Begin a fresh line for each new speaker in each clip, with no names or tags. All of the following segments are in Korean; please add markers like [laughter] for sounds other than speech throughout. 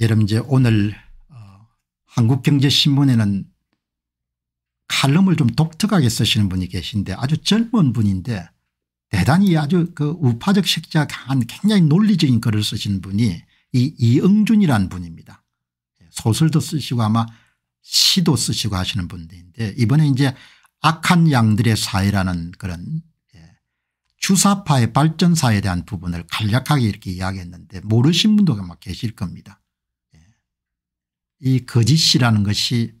여러분 이제 오늘 어, 한국경제신문에는 칼럼을 좀 독특하게 쓰시는 분이 계신데 아주 젊은 분인데 대단히 아주 그 우파적 색자가 강한 굉장히 논리적인 글을 쓰신 분이 이 이응준이라는 분입니다. 예, 소설도 쓰시고 아마 시도 쓰시고 하시는 분인데 이번에 이제 악한 양들의 사회라는 그런 주사파의 예, 발전사에 대한 부분을 간략하게 이렇게 이야기했는데 모르신 분도 아마 계실 겁니다. 이 거짓이라는 것이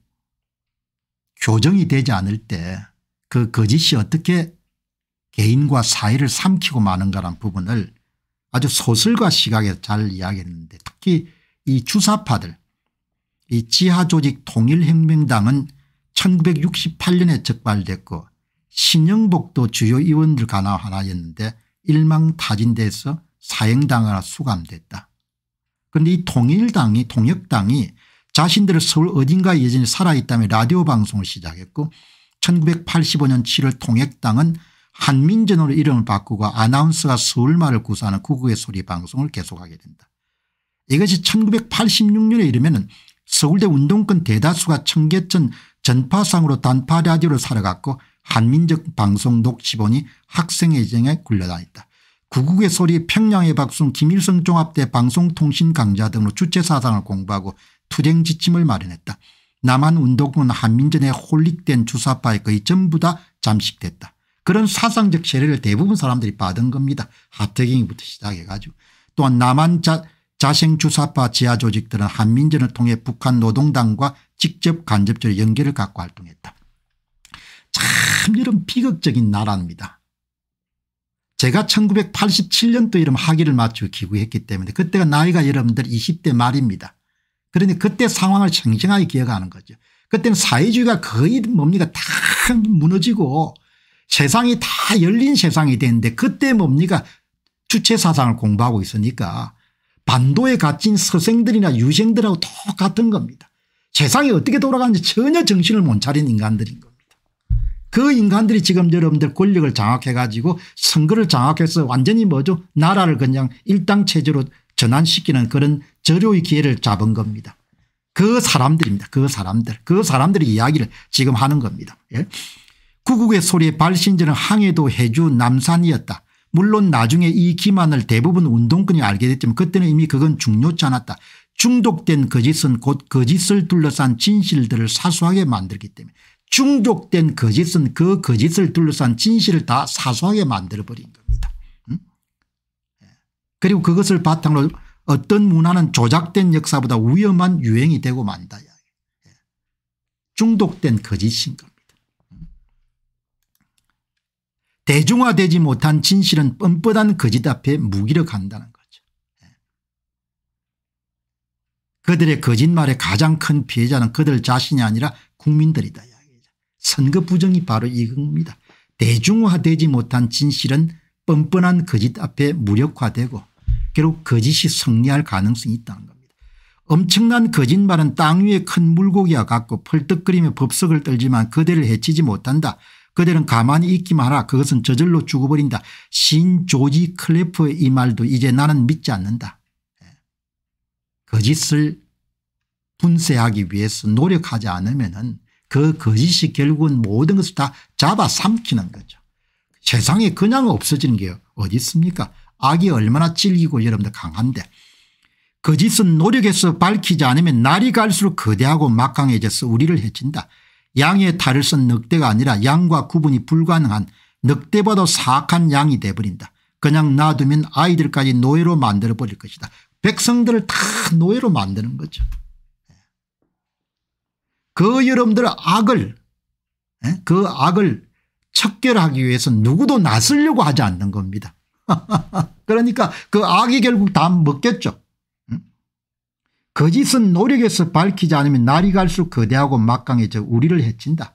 교정이 되지 않을 때 그 거짓이 어떻게 개인과 사회를 삼키고 마는가라는 부분을 아주 소설과 시각에서 잘 이야기했는데 특히 이 주사파들 이 지하조직 통일혁명당은 1968년에 적발됐고 신영복도 주요 의원들 가나 하나였는데 일망타진돼서 사형당하나 수감됐다. 그런데 이 통일당이 통역당이 자신들의 서울 어딘가에 예전에 살아있다며 라디오 방송을 시작했고 1985년 7월 통역당은 한민전으로 이름을 바꾸고 아나운서가 서울말을 구사하는 구국의 소리 방송을 계속하게 된다. 이것이 1986년에 이르면 서울대 운동권 대다수가 청계천 전파상으로 단파 라디오를 살아갔고 한민족 방송 녹취본이 학생회 정에 굴려다녔다. 구국의 소리 평양의 박수 김일성 종합대 방송통신 강좌 등으로 주체사상을 공부하고 투쟁 지침을 마련했다. 남한 운동은 군 한민전에 홀릭된 주사파에 거의 전부 다 잠식됐다. 그런 사상적 세례를 대부분 사람들이 받은 겁니다. 하트경이부터 시작해 가지고 또한 남한 자, 자생주사파 지하조직들은 한민전을 통해 북한 노동당과 직접 간접적인 연계를 갖고 활동했다. 참 이런 비극적인 나라입니다. 제가 1987년도 이름 학위를 마치고 기구했기 때문에 그때가 나이가 여러분들 20대 말입니다. 그러니 그때 상황을 생생하게 기억하는 거죠. 그때는 사회주의가 거의 뭡니까 다 무너지고 세상이 다 열린 세상이 됐는데 그때 뭡니까 주체사상을 공부하고 있으니까 반도에 갇힌 서생들이나 유생들하고 똑같은 겁니다. 세상이 어떻게 돌아가는지 전혀 정신을 못 차린 인간들인 겁니다. 그 인간들이 지금 여러분들 권력을 장악해 가지고 선거를 장악해서 완전히 뭐죠 나라를 그냥 일당체제로 전환시키는 그런 절호의 기회를 잡은 겁니다. 그 사람들입니다. 그 사람들. 그 사람들의 이야기를 지금 하는 겁니다. 예? 구국의 소리에 발신지는 항해도 해주 남산이었다. 물론 나중에 이 기만을 대부분 운동권이 알게 됐지만 그때는 이미 그건 중요치 않았다. 중독된 거짓은 곧 거짓을 둘러싼 진실들을 사소하게 만들기 때문에 중독된 거짓은 그 거짓을 둘러싼 진실을 다 사소하게 만들어버린 겁니다. 음? 예. 그리고 그것을 바탕으로 어떤 문화는 조작된 역사보다 위험한 유행이 되고 만다. 예. 중독된 거짓인 음. 예. 겁니다. 대중화되지 못한 진실은 뻔뻔한 거짓 앞에 무기력한다는 거죠. 그들의 거짓말의 가장 큰 피해자는 그들 자신이 아니라 국민들이다. 선거 부정이 바로 이겁니다. 대중화되지 못한 진실은 뻔뻔한 거짓 앞에 무력화되고 결국 거짓이 승리할 가능성이 있다는 겁니다. 엄청난 거짓말은 땅 위에 큰 물고기와 같고 펄떡거리며 법석을 떨지만 그대를 해치지 못한다. 그대는 가만히 있기만 하라. 그것은 저절로 죽어버린다. 신 조지 클레프의 이 말도 이제 나는 믿지 않는다. 예. 거짓을 분쇄하기 위해서 노력하지 않으면 은그 거짓이 결국은 모든 것을 다 잡아삼키는 거죠. 세상에 그냥 없어지는 게 어디 있습니까 악이 얼마나 질기고 여러분들 강한데 거짓은 노력해서 밝히지 않으면 날이 갈수록 거대하고 막강해져서 우리를 해친다. 양의 탈을 쓴 늑대가 아니라 양과 구분이 불가능한 늑대보다 사악한 양이 돼버린다. 그냥 놔두면 아이들까지 노예로 만들어버릴 것이다. 백성들을 다 노예로 만드는 거죠. 그 여러분들 악을 예? 그 악을 척결하기 위해서 누구도 나서려고 하지 않는 겁니다. [laughs] 그러니까 그 악이 결국 다 먹겠죠. 거짓은 노력에서 밝히지 않으면 날이 갈수록 거대하고 막강해져 우리를 해친다.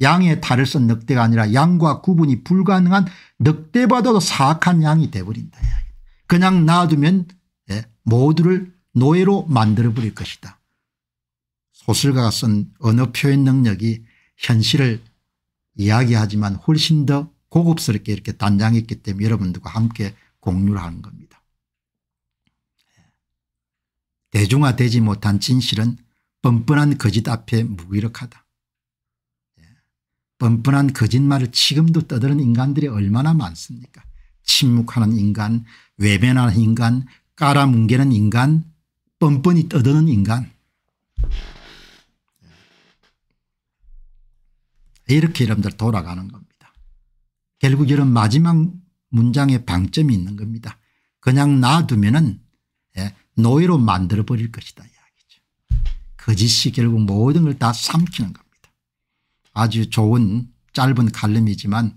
양의 탈을 쓴 늑대가 아니라 양과 구분이 불가능한 늑대보도 사악한 양이 돼버린다. 그냥 놔두면 예, 모두를 노예로 만들어버릴 것이다. 소설가가 쓴 언어 표현 능력이 현실을 이야기하지만 훨씬 더 고급스럽게 이렇게 단장했기 때문에 여러분들과 함께 공유를 하는 겁니다. 대중화되지 못한 진실은 뻔뻔한 거짓 앞에 무기력하다. 뻔뻔한 거짓말을 지금도 떠드는 인간들이 얼마나 많습니까 침묵하는 인간 외면하는 인간 깔아뭉개는 인간 뻔뻔히 떠드는 인간 이렇게 여러분들 돌아가는 겁니다. 결국 이런 마지막 문장에 방점이 있는 겁니다. 그냥 놔두면은 예, 노예로 만들어버릴 것이다 이야기죠. 거짓이 그 결국 모든 걸 다 삼키는 겁니다. 아주 좋은 짧은 칼럼이지만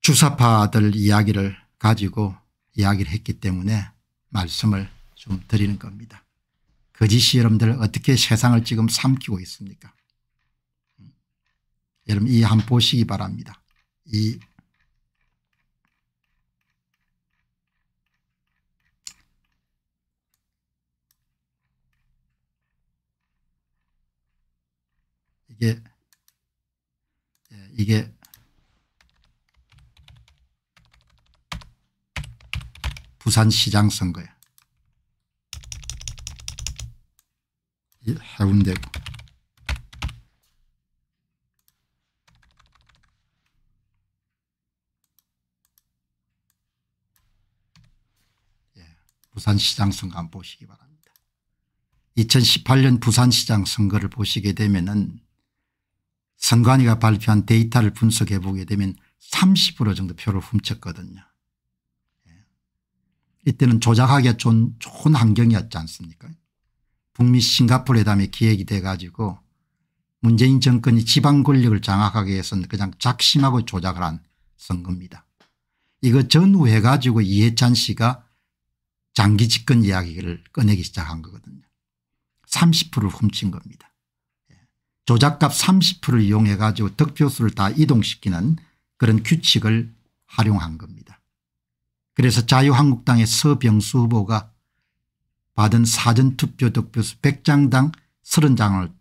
주사파들 이야기를 가지고 이야기를 했기 때문에 말씀을 좀 드리는 겁니다. 거짓이 그 여러분들 어떻게 세상을 지금 삼키고 있습니까 음. 여러분 이한 보시기 바랍니다. 이 이게 예, 이게 부산시장 선거야. 해운대구. 부산시장 선거 한번 보시기 바랍니다. 2018년 부산시장 선거를 보시게 되면 은 선관위가 발표한 데이터를 분석해 보게 되면 30% 정도 표를 훔쳤거든요. 예. 이때는 조작하기에 좋은, 좋은 환경이었지 않습니까 북미 싱가포르 회담이 기획이 돼 가지고 문재인 정권이 지방 권력을 장악하기 위해서는 그냥 작심하고 조작을 한 선거입니다. 이거 전후해 가지고 이해찬 씨가 장기 집권 이야기를 꺼내기 시작한 거거든요. 30%를 훔친 겁니다. 예. 조작값 30%를 이용해 가지고 득표수를 다 이동시키는 그런 규칙을 활용한 겁니다. 그래서 자유한국당의 서병수 후보가 받은 사전투표 득표수 100장당 30장을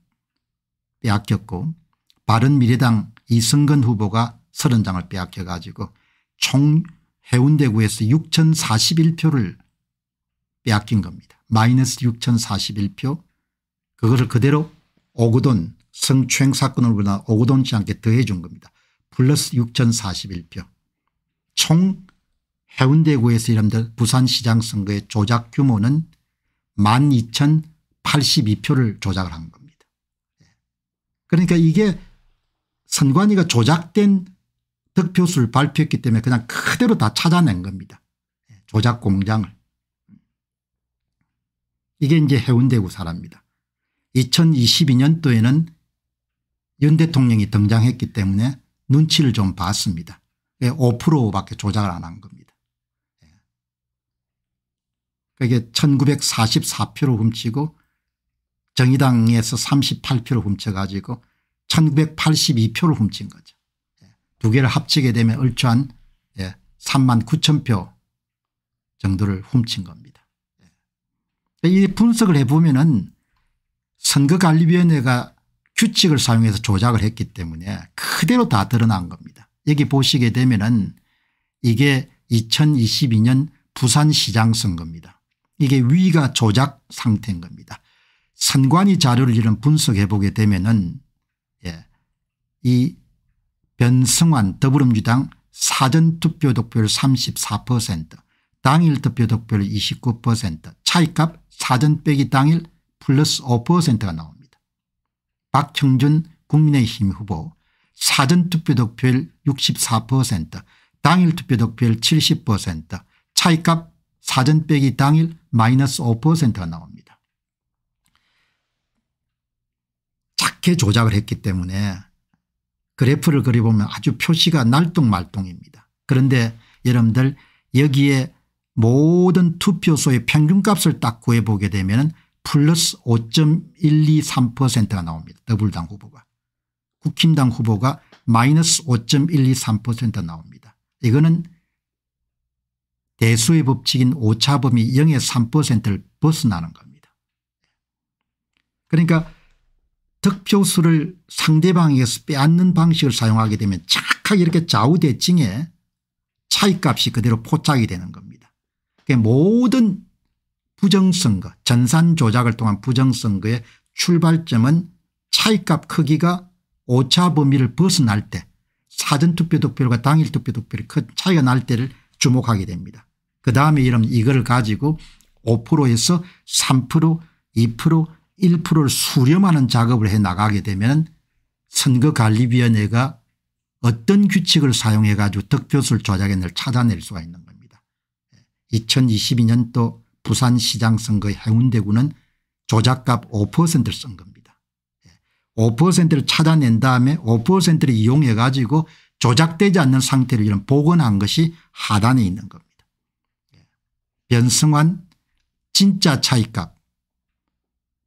빼앗겼고 바른미래당 이승근 후보가 30장을 빼앗겨 가지고 총 해운대구에서 6041표를 빼앗긴 겁니다. 마이너스 6041표 그거를 그대로 오그돈 성추행 사건으로 보다 오그돈 치 않게 더해 준 겁니다. 플러스 6041표 총 해운대구에서 이른들 부산시장 선거의 조작 규모는 12,082표를 조작을 한 겁니다. 예. 그러니까 이게 선관위가 조작된 득표수를 발표했기 때문에 그냥 그대로 다 찾아낸 겁니다. 예. 조작 공장을. 이게 이제 해운대 구사랍니다. 2022년도에는 윤 대통령이 등장했기 때문에 눈치를 좀 봤습니다. 5%밖에 예, 조작을 안 한 겁니다. 예. 그게 그러니까 1944표로 훔치고 정의당에서 38표를 훔쳐가지고 1982표를 훔친 거죠. 예. 두 개를 합치게 되면 얼추 한 3만 9천 표 정도를 훔친 겁니다. 이 분석을 해보면은 선거관리위원회가 규칙을 사용해서 조작을 했기 때문에 그대로 다 드러난 겁니다. 여기 보시게 되면은 이게 2022년 부산시장 선거입니다. 이게 위가 조작 상태인 겁니다. 선관위 자료를 이런 분석해 보게 되면은 예, 이 변승환 더불어민주당 사전투표 득표율 34% 당일 투표 득표율 29% 차이값 사전 빼기 당일 플러스 5%가 나옵니다. 박형준 국민의힘 후보 사전 투표 득표율 64% 당일 투표 득표율 70% 차이값 사전 빼기 당일 마이너스 5%가 나옵니다. 작게 조작을 했기 때문에 그래프를 그려보면 아주 표시가 날똥말똥입니다. 그런데 여러분들 여기에 모든 투표소의 평균값을 딱 구해보게 되면 플러스 5.123%가 나옵니다. 더불당 후보가. 국힘당 후보가 마이너스 5.123% 나옵니다. 이거는 대수의 법칙인 오차범위 0의 3%를 벗어나는 겁니다. 그러니까 득표수를 상대방에게서 빼앗는 방식을 사용하게 되면 착하게 이렇게 좌우대칭에 차이값이 그대로 포착이 되는 겁니다. 그 모든 부정선거 전산 조작을 통한 부정선거의 출발점은 차이값 크기가 오차 범위를 벗어날 때 사전투표 득표율과 당일투표 득표율이 큰 차이가 날 때를 주목하게 됩니다. 그 다음에 이런 이걸 가지고 5%에서 3% 2% 1%를 수렴하는 작업을 해 나가게 되면 선거관리위원회가 어떤 규칙을 사용해 가지고 득표수를 조작해낼 찾아낼 수가 있는 겁니다. 2022년도 부산시장 선거의 해운대구는 조작값 5%를 쓴 겁니다. 5%를 예. 찾아낸 다음에 5%를 이용해 가지고 조작되지 않는 상태를 이런 복원한 것이 하단에 있는 겁니다. 예. 변승환 진짜 차이값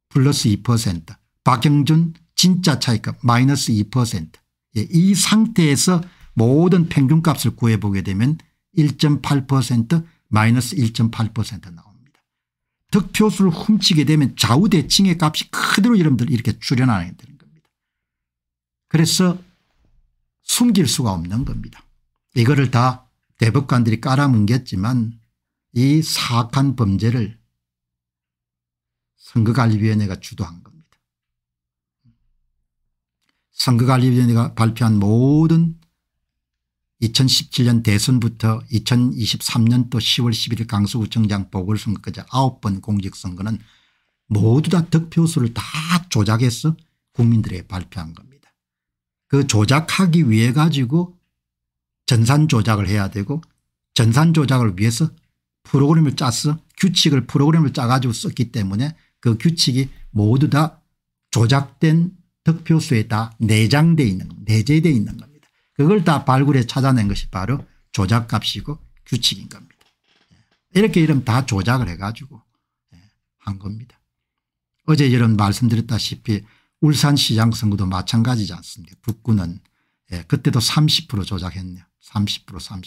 플러스 2% 박영준 진짜 차이값 마이너스 2%. 예, 이 상태에서 모든 평균값을 구해보게 되면 1.8% 마이너스 1.8% 나옵니다. 득표수를 훔치게 되면 좌우대칭의 값이 그대로 여러분들 이렇게 출현하게 되는 겁니다. 그래서 숨길 수가 없는 겁니다. 이거를 다 대법관들이 깔아뭉겼지만 이 사악한 범죄를 선거관리위원회가 주도한 겁니다. 선거관리위원회가 발표한 모든 2017년 대선부터 2023년도 10월 11일 강서구청장 보궐선거까지 9번 공직선거는 모두 다 득표수를 다 조작해서 국민들에게 발표한 겁니다. 그 조작하기 위해 가지고 전산 조작을 해야 되고 전산 조작을 위해서 프로그램을 짜서 규칙을 프로그램을 짜가지고 썼기 때문에 그 규칙이 모두 다 조작된 득표수에 다 내장돼 있는 내재돼 있는 겁니다. 그걸 다 발굴해 찾아낸 것이 바로 조작값이고 규칙인 겁니다. 예. 이렇게 이름 다 조작을 해가지고 예, 한 겁니다. 어제 여러 말씀드렸다시피 울산시장 선거도 마찬가지지 않습니까 북구는 예, 그때도 30% 조작했네요. 30% 30%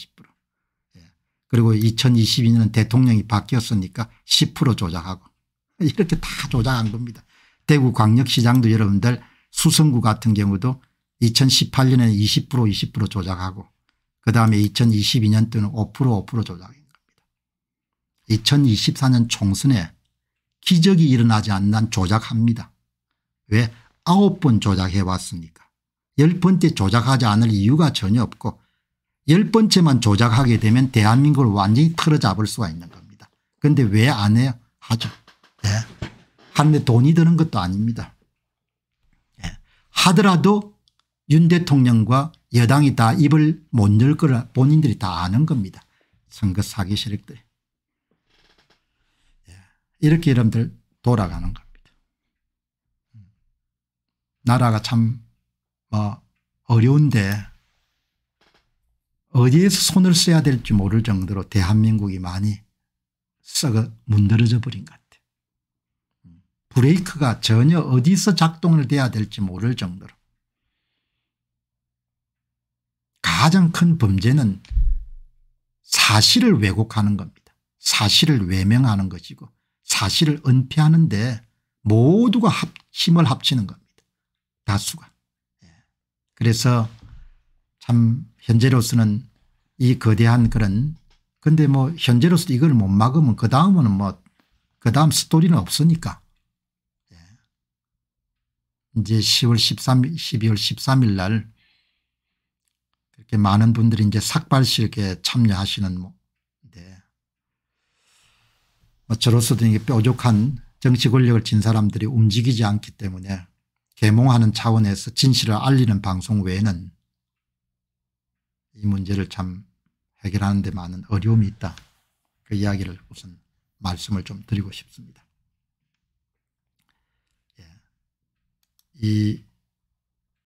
예. 그리고 2022년 대통령이 바뀌었으니까 10% 조작하고 [laughs] 이렇게 다 조작한 겁니다. 대구 광역시장도 여러분들 수성구 같은 경우도 2018년에는 20% 20% 조작하고 그다음에 2022년 때는 5% 5% 조작인 겁니다. 2024년 총선에 기적이 일어나지 않는 조작합니다. 왜 아홉 번 조작해 왔습니까 열 번째 조작하지 않을 이유가 전혀 없고 열 번째만 조작하게 되면 대한민국을 완전히 틀어잡을 수가 있는 겁니다. 그런데 왜 안 해요? 하죠. 네. 예. 하데 돈이 드는 것도 아닙니다. 네. 하더라도 윤 대통령과 여당이 다 입을 못 열 거라 본인들이 다 아는 겁니다. 선거 사기 세력들. 예, 이렇게 여러분들 돌아가는 겁니다. 음. 나라가 참뭐 어려운데 어디에서 손을 써야 될지 모를 정도로 대한민국이 많이 썩어 문드러져 버린 것 같아요. 음. 브레이크가 전혀 어디서 작동을 돼야 될지 모를 정도로 가장 큰 범죄는 사실을 왜곡하는 겁니다. 사실을 외명하는 것이고 사실을 은폐하는데 모두가 합, 힘을 합치는 겁니다. 다수가. 예. 그래서 참 현재로서는 이 거대한 그런 근데 뭐 현재로서 이걸 못 막으면 그 다음은 뭐그 다음 스토리는 없으니까 예. 이제 10월 13일 12월 13일 날 많은 분들이 이제 삭발식에 시 참여하시는 데 뭐, 네. 뭐 저로서도 이게 뾰족한 정치 권력을 진 사람들이 움직이지 않기 때문에 개몽하는 차원에서 진실을 알리는 방송 외에는 이 문제를 참 해결하는 데 많은 어려움이 있다. 그 이야기를 우선 말씀을 좀 드리고 싶습니다. 예. 이